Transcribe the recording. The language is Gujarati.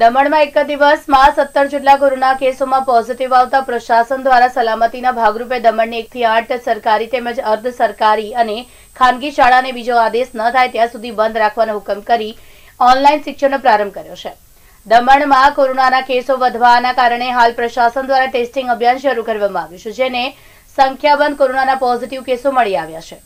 દમણમાં એક દિવસમાં સત્તર જેટલા કોરોના કેસોમાં પોઝિટિવ આવતા પ્રશાસન દ્વારા સલામતીના ભાગરૂપે દમણની એકથી આઠ સરકારી તેમજ અર્ધ સરકારી અને ખાનગી શાળાને બીજો આદેશ ન થાય ત્યાં સુધી બંધ રાખવાનો હુકમ કરી ઓનલાઈન શિક્ષણનો પ્રારંભ કર્યો છે દમણમાં કોરોનાના કેસો વધવાના કારણે હાલ પ્રશાસન દ્વારા ટેસ્ટિંગ અભિયાન શરૂ કરવામાં આવ્યું છે જેને સંખ્યાબંધ કોરોનાના પોઝિટિવ કેસો મળી આવ્યા છે